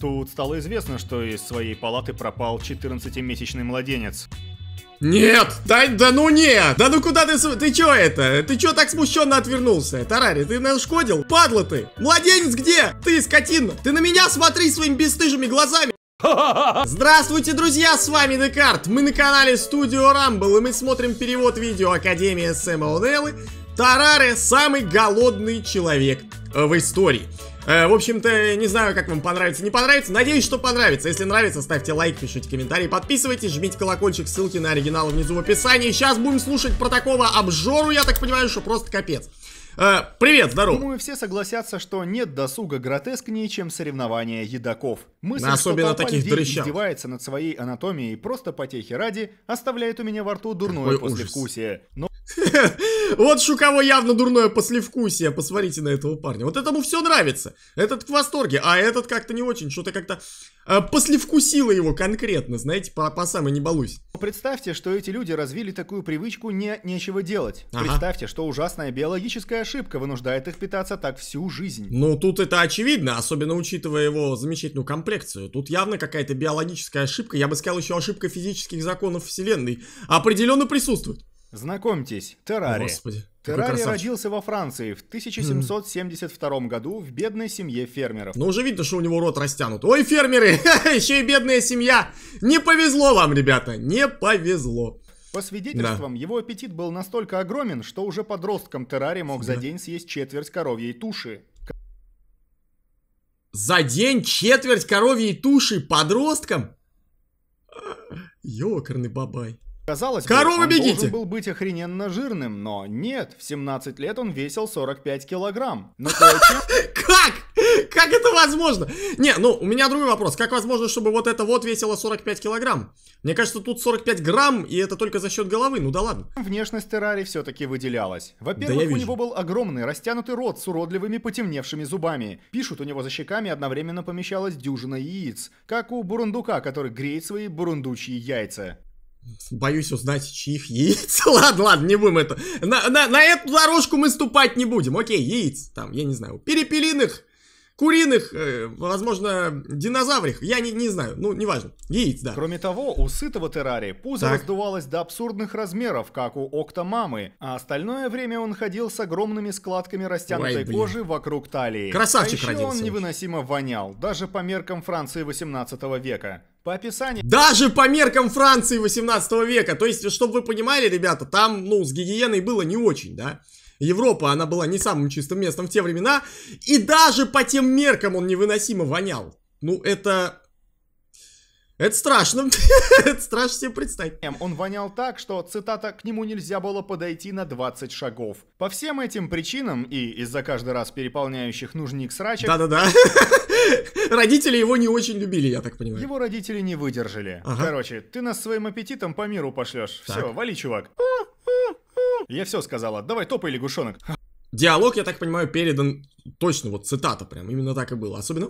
Тут стало известно, что из своей палаты пропал 14-месячный младенец. Нет! Да, да ну нет, Да ну куда ты... Ты чё это? Ты чё так смущенно отвернулся? Тарари, ты нашкодил? Падла ты! Младенец где? Ты, скотина! Ты на меня смотри своими бесстыжими глазами! Здравствуйте, друзья, с вами Декарт. Мы на канале Студио Рамбл, и мы смотрим перевод видео Академии Сэма Онеллы. Тараре – самый голодный человек Э, в истории. Э, в общем-то, не знаю, как вам понравится, не понравится. Надеюсь, что понравится. Если нравится, ставьте лайк, пишите комментарии, подписывайтесь, жмите колокольчик, ссылки на оригинал внизу в описании. Сейчас будем слушать про такого обжору, я так понимаю, что просто капец. Э, привет, здорово. Думаю, все согласятся, что нет досуга гротескнее, чем соревнования едоков. Мысль, Особенно что таких людей издевается над своей анатомией просто потехи ради, оставляет у меня во рту дурное Какой послевкусие. Ужас. Но вот Шукава явно дурное послевкусие, посмотрите на этого парня. Вот этому все нравится, этот в восторге, а этот как-то не очень, что-то как-то э, послевкусило его конкретно, знаете, по, по самой не балусь. Представьте, что эти люди развили такую привычку не нечего делать. Ага. Представьте, что ужасная биологическая ошибка вынуждает их питаться так всю жизнь. Ну, тут это очевидно, особенно учитывая его замечательную комплекцию. Тут явно какая-то биологическая ошибка, я бы сказал, еще ошибка физических законов Вселенной определенно присутствует. Знакомьтесь, Террари. Господи. Террари родился во Франции в 1772 году в бедной семье фермеров. Ну уже видно, что у него рот растянут. Ой, фермеры! Еще и бедная семья! Не повезло вам, ребята! Не повезло! По свидетельствам, да. его аппетит был настолько огромен, что уже подростком Террари мог да. за день съесть четверть коровьей туши. За день четверть коровьей туши подростком? Ёкарный бабай. Казалось Корова, бы, он бегите! должен был быть охрененно жирным, но нет, в 17 лет он весил 45 килограмм. Но Как? Как это возможно? Не, ну, у меня другой вопрос. Как возможно, чтобы вот это вот весило 45 килограмм? Мне кажется, тут 45 грамм, и это только за счет головы, ну да ладно. Внешность Террари все-таки выделялась. Во-первых, да у него был огромный растянутый рот с уродливыми потемневшими зубами. Пишут, у него за щеками одновременно помещалась дюжина яиц, как у бурундука, который греет свои бурундучьи яйца. Боюсь узнать, чьих яиц. ладно, ладно, не будем это. На, на, на эту дорожку мы ступать не будем. Окей, яиц, там, я не знаю, перепелиных, куриных, э, возможно, динозаврих, я не, не знаю, ну, неважно, яиц, да. Кроме того, у сытого террарии пузо так. раздувалось до абсурдных размеров, как у Октомамы, а остальное время он ходил с огромными складками растянутой Ой, кожи вокруг талии. Красавчик а еще родился. он невыносимо вонял, даже по меркам Франции 18 века по описанию. Даже по меркам Франции 18 века. То есть, чтобы вы понимали, ребята, там, ну, с гигиеной было не очень, да. Европа, она была не самым чистым местом в те времена. И даже по тем меркам он невыносимо вонял. Ну, это это страшно. Это страшно себе представить. Эм, он вонял так, что, цитата, к нему нельзя было подойти на 20 шагов. По всем этим причинам и из-за каждый раз переполняющих нужник срачек... Да-да-да. Родители его не очень любили, я так понимаю. Его родители не выдержали. Ага. Короче, ты нас своим аппетитом по миру пошлешь. Все, вали, чувак. Я все сказала. Давай топай, лягушонок. Диалог, я так понимаю, передан точно, вот цитата прям, именно так и было. Особенно...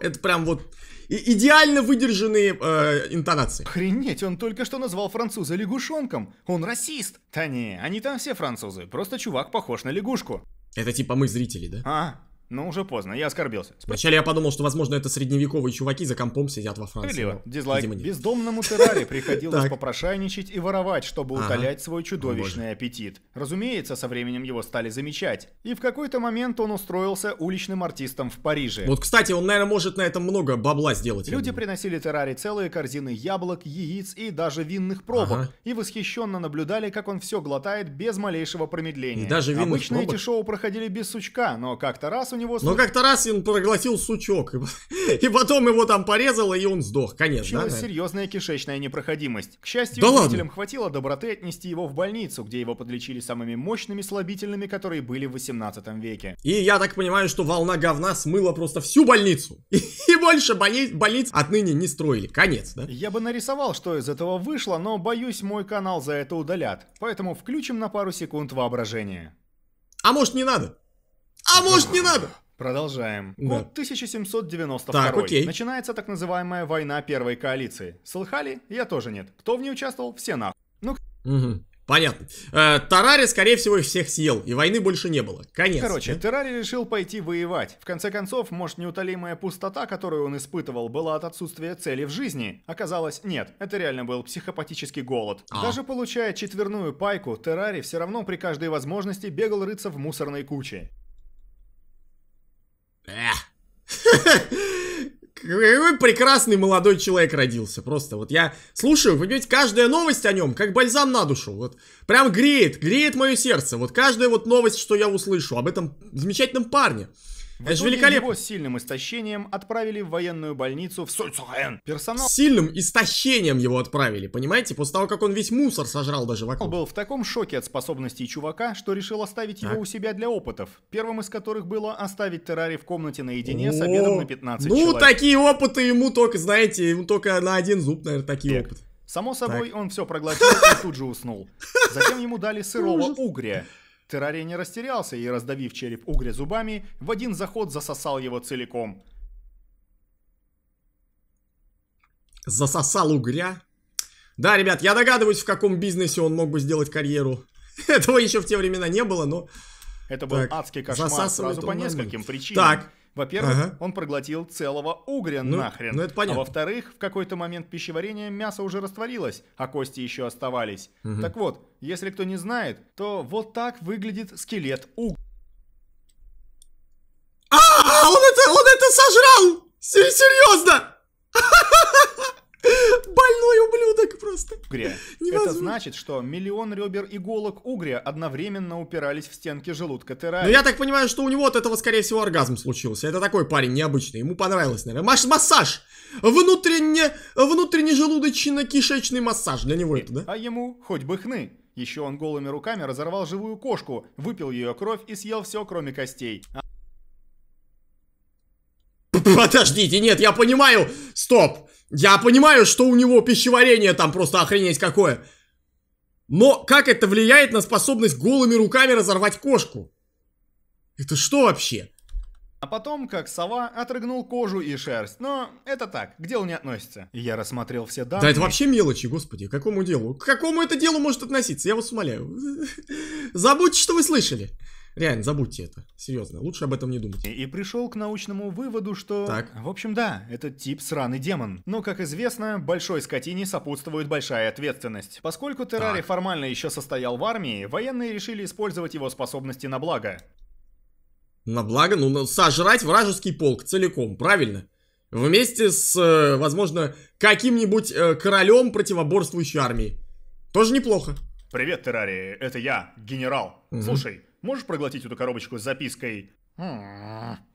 Это прям вот идеально выдержанные э, интонации. Охренеть, он только что назвал француза лягушонком. Он расист. Да не, они там все французы. Просто чувак похож на лягушку. Это типа мы зрители, да? А, ну уже поздно, я оскорбился. Спасибо. Вначале я подумал, что, возможно, это средневековые чуваки за компом сидят во Франции. Справедливо. Дизлайк. Видимо, Бездомному Террари приходилось попрошайничать и воровать, чтобы утолять свой чудовищный аппетит. Разумеется, со временем его стали замечать. И в какой-то момент он устроился уличным артистом в Париже. Вот, кстати, он, наверное, может на этом много бабла сделать. Люди приносили Террари целые корзины яблок, яиц и даже винных пробок. И восхищенно наблюдали, как он все глотает без малейшего промедления. И даже винных Обычно эти шоу проходили без сучка, но как-то раз у него... Но как-то раз он проглотил сучок, и потом его там порезало, и он сдох, конечно. Да? серьезная кишечная непроходимость. К счастью, да родителям ладно? хватило доброты отнести его в больницу, где его подлечили самыми мощными слабительными, которые были в 18 веке. И я так понимаю, что волна говна смыла просто всю больницу. И, больше больни больниц отныне не строили. Конец, да? Я бы нарисовал, что из этого вышло, но боюсь, мой канал за это удалят. Поэтому включим на пару секунд воображение. А может не надо? А может не надо? Продолжаем. Да. Год 1792. Так, окей. Начинается так называемая война первой коалиции. Слыхали? Я тоже нет. Кто в ней участвовал? Все нахуй. Ну... Угу. Понятно. Э, Тарари, скорее всего, их всех съел, и войны больше не было. Конец. Короче, да? Тарари решил пойти воевать. В конце концов, может, неутолимая пустота, которую он испытывал, была от отсутствия цели в жизни. Оказалось, нет, это реально был психопатический голод. А. Даже получая четверную пайку, Тарари все равно при каждой возможности бегал рыться в мусорной куче. Какой прекрасный молодой человек родился. Просто вот я слушаю, вы понимаете, каждая новость о нем как бальзам на душу. Вот прям греет, греет мое сердце. Вот каждая вот новость, что я услышу об этом замечательном парне. Это же великолепно. Его с сильным истощением отправили в военную больницу в Сольцхайен. Персонал... С сильным истощением его отправили, понимаете? После того, как он весь мусор сожрал даже вокруг. Он был в таком шоке от способностей чувака, что решил оставить так. его у себя для опытов. Первым из которых было оставить террари в комнате наедине О, с обедом на 15 ну, человек. Ну, такие опыты ему только, знаете, ему только на один зуб, наверное, такие так. опыты. Само собой, так. он все проглотил и тут же уснул. Затем ему дали сырого угря. Террарий не растерялся и, раздавив череп угря зубами, в один заход засосал его целиком. Засосал угря? Да, ребят, я догадываюсь, в каком бизнесе он мог бы сделать карьеру. Этого еще в те времена не было, но... Это был так, адский кошмар сразу по нескольким причинам. Так, во-первых, ага. он проглотил целого угря ну, нахрен. Ну, это понятно. А во-вторых, в какой-то момент пищеварения мясо уже растворилось, а кости еще оставались. Угу. Так вот, если кто не знает, то вот так выглядит скелет угря. А, а, он это, он это сожрал! Серьезно! так просто. Угря. Это значит, что миллион ребер иголок угря одновременно упирались в стенки желудка Террари. Но ну, я так понимаю, что у него от этого, скорее всего, оргазм случился. Это такой парень необычный. Ему понравилось, наверное. Маш массаж! Внутренне, внутренне желудочно-кишечный массаж для него это, да? А ему хоть бы хны. Еще он голыми руками разорвал живую кошку, выпил ее кровь и съел все, кроме костей. Подождите, нет, я понимаю. Стоп. Я понимаю, что у него пищеварение там просто охренеть какое. Но как это влияет на способность голыми руками разорвать кошку? Это что вообще? А потом, как сова, отрыгнул кожу и шерсть. Но это так, к делу не относится. Я рассмотрел все данные. Да это вообще мелочи, господи, к какому делу? К какому это делу может относиться? Я вас умоляю. Забудьте, что вы слышали. Реально, забудьте это. Серьезно, лучше об этом не думать. И, пришел к научному выводу, что... Так. В общем, да, этот тип сраный демон. Но, как известно, большой скотине сопутствует большая ответственность. Поскольку Террари формально еще состоял в армии, военные решили использовать его способности на благо. На благо? Ну, сожрать вражеский полк целиком, правильно? Вместе с, э, возможно, каким-нибудь э, королем противоборствующей армии. Тоже неплохо. Привет, Террари, это я, генерал. Угу. Слушай, можешь проглотить эту коробочку с запиской?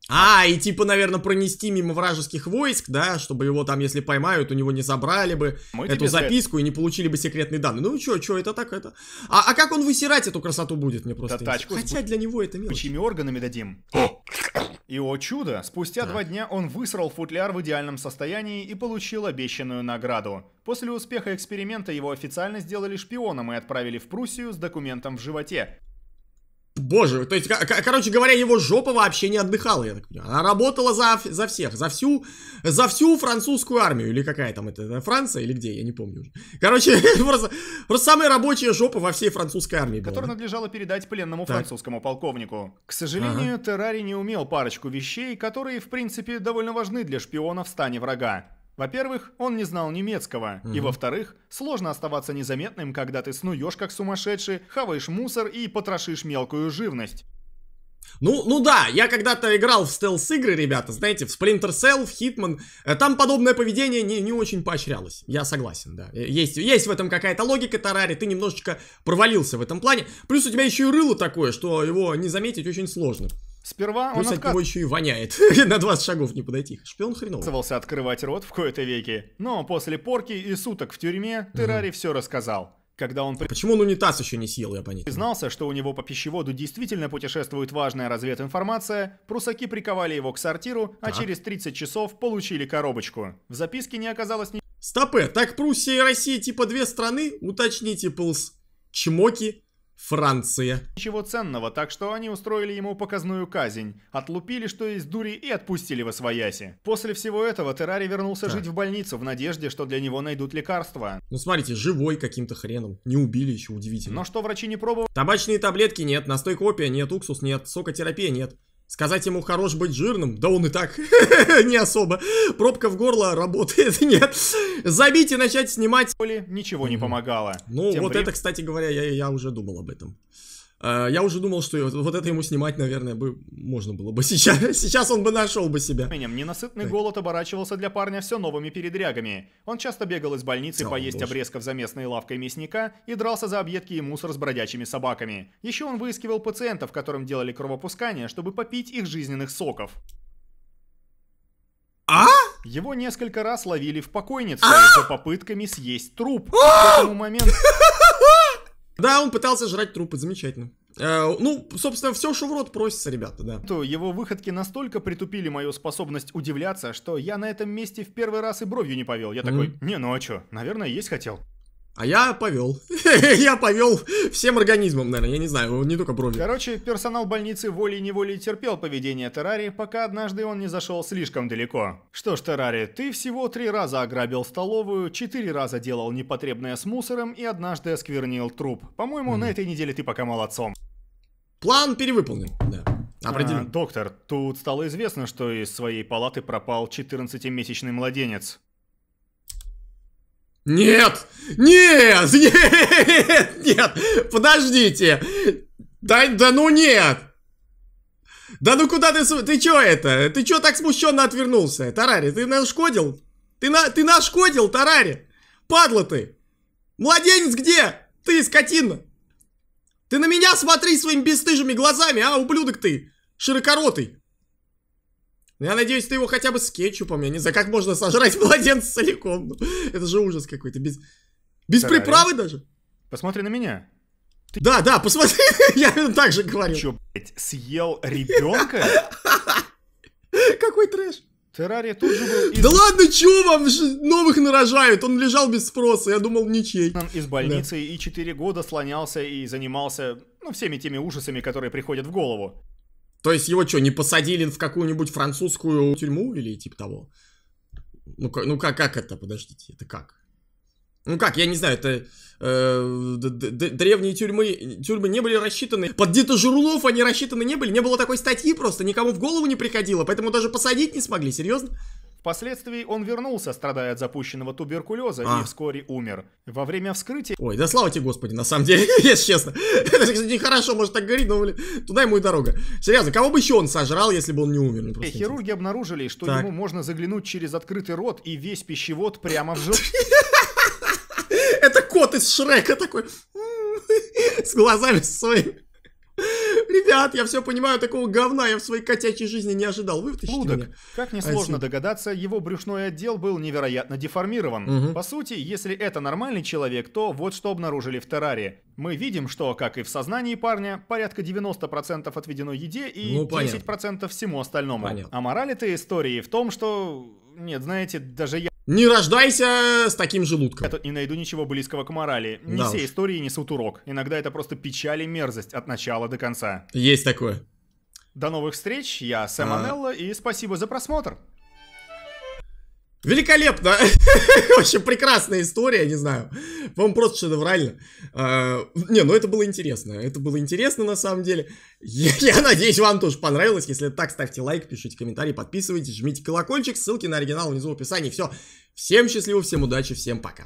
А, и типа, наверное, пронести мимо вражеских войск, да, чтобы его там, если поймают, у него не забрали бы Мы эту записку за... и не получили бы секретные данные. Ну что, что это так, это... А, а как он высирать эту красоту будет, мне просто Тачку Хотя с... для него это мелочь. Чьими органами дадим? И, о чудо, спустя да. два дня он высрал футляр в идеальном состоянии и получил обещанную награду. После успеха эксперимента его официально сделали шпионом и отправили в Пруссию с документом в животе. Боже, то есть, короче говоря, его жопа вообще не отдыхала, я так понимаю. Она работала за, за всех, за всю, за всю французскую армию, или какая там это, э, Франция, или где, я не помню уже. Короче, просто, просто самая рабочая жопа во всей французской армии Которую была. надлежало передать пленному так. французскому полковнику. К сожалению, ага. Террари не умел парочку вещей, которые, в принципе, довольно важны для шпиона в стане врага. Во-первых, он не знал немецкого, угу. и во-вторых, сложно оставаться незаметным, когда ты снуешь как сумасшедший, хаваешь мусор и потрошишь мелкую живность. Ну, ну да, я когда-то играл в стелс-игры, ребята, знаете, в Splinter Cell, в Hitman, э, там подобное поведение не, не очень поощрялось, я согласен, да. Э, есть, есть в этом какая-то логика, Тарари, ты немножечко провалился в этом плане, плюс у тебя еще и рыло такое, что его не заметить очень сложно. Сперва Плюс он от него еще и воняет. На 20 шагов не подойти. Шпион хреново Отказывался открывать рот в кои-то веке. Но после порки и суток в тюрьме Террари все рассказал. Когда он... Почему он унитаз еще не съел, я понял. Признался, что у него по пищеводу действительно путешествует важная развединформация, прусаки приковали его к сортиру, а, а через 30 часов получили коробочку. В записке не оказалось ни... Стопе, так Пруссия и Россия типа две страны? Уточните, Пылс. Чмоки. Франция. Ничего ценного, так что они устроили ему показную казнь, отлупили что есть дури и отпустили во свояси. После всего этого Террари вернулся так. жить в больницу в надежде, что для него найдут лекарства. Ну смотрите, живой каким-то хреном, не убили еще, удивительно. Но что врачи не пробовали? Табачные таблетки нет, настой копия нет, уксус нет, сокотерапия нет. Сказать ему хорош быть жирным? Да он и так не особо. Пробка в горло работает, нет. Забить и начать снимать. Ничего не помогало. Ну, Тем вот время... это, кстати говоря, я, я уже думал об этом. А, я уже думал, что вот это ему снимать, наверное, бы можно было бы сейчас. Сейчас он бы нашел бы себя. Менем ненасытный так. голод оборачивался для парня все новыми передрягами. Он часто бегал из больницы О, поесть обрезков за местной лавкой мясника и дрался за объедки и мусор с бродячими собаками. Еще он выискивал пациентов, которым делали кровопускание, чтобы попить их жизненных соков. А? Его несколько раз ловили в покойнице а? за попытками съесть труп. А? К этому моменту... Да, он пытался жрать трупы, замечательно. Э, ну, собственно, все, что в рот просится, ребята, да. То его выходки настолько притупили мою способность удивляться, что я на этом месте в первый раз и бровью не повел. Я такой, не, ну а чё, наверное, есть хотел. А я повел. я повел всем организмом, наверное, я не знаю, не только брови. Короче, персонал больницы волей-неволей терпел поведение Террари, пока однажды он не зашел слишком далеко. Что ж, Террари, ты всего три раза ограбил столовую, четыре раза делал непотребное с мусором и однажды осквернил труп. По-моему, mm-hmm. на этой неделе ты пока молодцом. План перевыполнен, да. Определенно. А, доктор, тут стало известно, что из своей палаты пропал 14-месячный младенец. Нет! Нет! Нет! Нет! Подождите! Да, да ну нет! Да ну куда ты... Ты чё это? Ты чё так смущенно отвернулся? Тарари, ты нашкодил? Ты, на, ты нашкодил, Тарари? Падла ты! Младенец где? Ты, скотина! Ты на меня смотри своими бесстыжими глазами, а, ублюдок ты! Широкоротый! Но ну, я надеюсь, ты его хотя бы с кетчупом, я не знаю, как можно сожрать младенца целиком. Ну, это же ужас какой-то, без, без приправы даже. Посмотри на меня. Ты... Да, да, посмотри, я так же говорил. Чё, блядь, съел ребенка? Какой трэш. Террария тут же был... Из... Да ладно, чего вам новых нарожают? Он лежал без спроса, я думал, ничей. Из больницы да. и 4 года слонялся и занимался, ну, всеми теми ужасами, которые приходят в голову. То есть его что, не посадили в какую-нибудь французскую тюрьму или типа того? Ну, как, ну как, как это, подождите, это как? Ну как, я не знаю, это э, д -д древние тюрьмы, тюрьмы не были рассчитаны. Под Дита Журлов они рассчитаны не были, не было такой статьи просто, никому в голову не приходило, поэтому даже посадить не смогли, серьезно? Впоследствии он вернулся, страдая от запущенного туберкулеза, а. и вскоре умер. Во время вскрытия... Ой, да слава тебе, господи, на самом деле, если честно. Это, кстати, нехорошо, может так говорить, но, блин, туда ему и дорога. Серьезно, кого бы еще он сожрал, если бы он не умер? Ну, э, Хирурги интересно. обнаружили, что так. ему можно заглянуть через открытый рот и весь пищевод прямо в жир... Это кот из Шрека такой... С глазами своими. Ребят, я все понимаю, такого говна я в своей котячей жизни не ожидал. Вытащите Будок. Меня. Как несложно догадаться, его брюшной отдел был невероятно деформирован. Угу. По сути, если это нормальный человек, то вот что обнаружили в Терраре. Мы видим, что, как и в сознании парня, порядка 90% отведено еде и ну, 10% всему остальному. Понятно. А мораль этой истории в том, что... Нет, знаете, даже я не рождайся с таким желудком. Я не найду ничего близкого к морали. Не да все уж. истории несут урок. Иногда это просто печаль и мерзость от начала до конца. Есть такое. До новых встреч. Я Сэм а... Анелло и спасибо за просмотр. Великолепно! Вообще прекрасная история, я не знаю. Вам просто шедеврально. А, не, ну это было интересно. Это было интересно на самом деле. Я, я надеюсь, вам тоже понравилось. Если так, ставьте лайк, пишите комментарии, подписывайтесь, жмите колокольчик. Ссылки на оригинал внизу в описании. Все. Всем счастливо, всем удачи, всем пока.